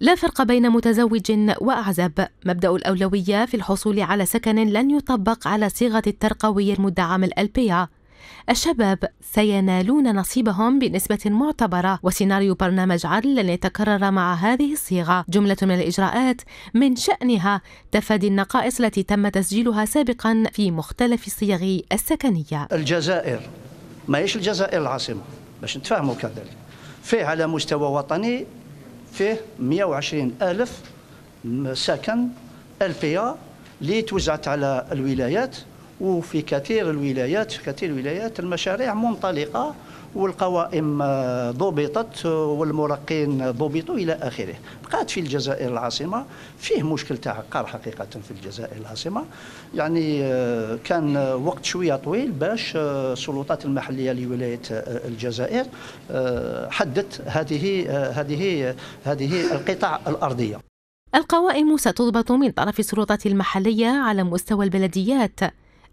لا فرق بين متزوج وأعزب مبدأ الأولوية في الحصول على سكن لن يطبق على صيغة الترقوي المدعم الألبية الشباب سينالون نصيبهم بنسبة معتبرة وسيناريو برنامج عدل لن يتكرر مع هذه الصيغة جملة من الإجراءات من شأنها تفادي النقائص التي تم تسجيلها سابقا في مختلف الصيغ السكنية الجزائر ما هيش الجزائر العاصمة باش نتفاهموا كذلك فيه على مستوى وطني فيه 120 ألف سكن ألفية اللي توزعت على الولايات وفي كثير الولايات في كثير الولايات المشاريع منطلقة والقوائم ضبطت والمرقين ضبطوا الى اخره بقات في الجزائر العاصمه فيه مشكل تاع عقار حقيقه في الجزائر العاصمه يعني آه، كان وقت شويه طويل باش آه، السلطات المحليه لولايه آه، الجزائر حدت هذه هذه هذه القطع الارضيه القوائم ستضبط من طرف السلطات المحليه على مستوى البلديات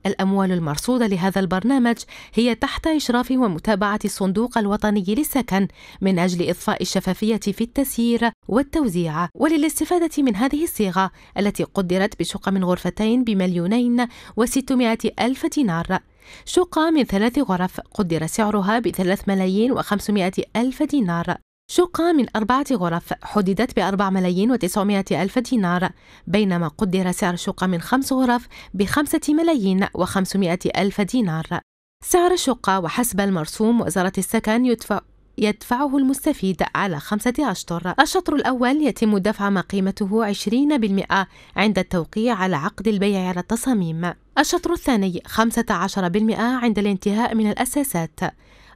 الأموال المرصودة لهذا البرنامج هي تحت إشراف ومتابعة الصندوق الوطني للسكن من أجل إضفاء الشفافية في التسيير والتوزيع وللاستفادة من هذه الصيغة التي قدرت بشقة من غرفتين بمليونين وستمائة ألف دينار شقة من ثلاث غرف قدر سعرها بثلاث ملايين وخمسمائة ألف دينار شقة من أربعة غرف حددت بأربع ملايين وتسعمائة ألف دينار بينما قدر سعر شقة من خمس غرف بخمسة ملايين وخمسمائة ألف دينار سعر الشقة وحسب المرسوم وزارة السكن يدفع يدفعه المستفيد على خمسة أشطر الشطر الأول يتم دفع ما قيمته 20% عند التوقيع على عقد البيع على التصاميم الشطر الثاني 15% عند الانتهاء من الأساسات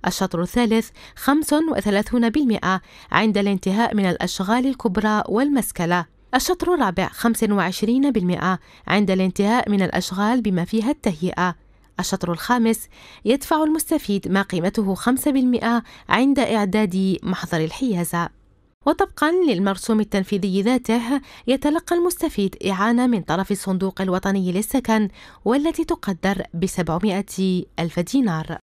الشطر الثالث 35% عند الانتهاء من الأشغال الكبرى والمسكلة الشطر الرابع 25% عند الانتهاء من الأشغال بما فيها التهيئة الشطر الخامس يدفع المستفيد ما قيمته 5% عند إعداد محضر الحيازة وطبقا للمرسوم التنفيذي ذاته يتلقى المستفيد إعانة من طرف الصندوق الوطني للسكن والتي تقدر ب 700 ألف دينار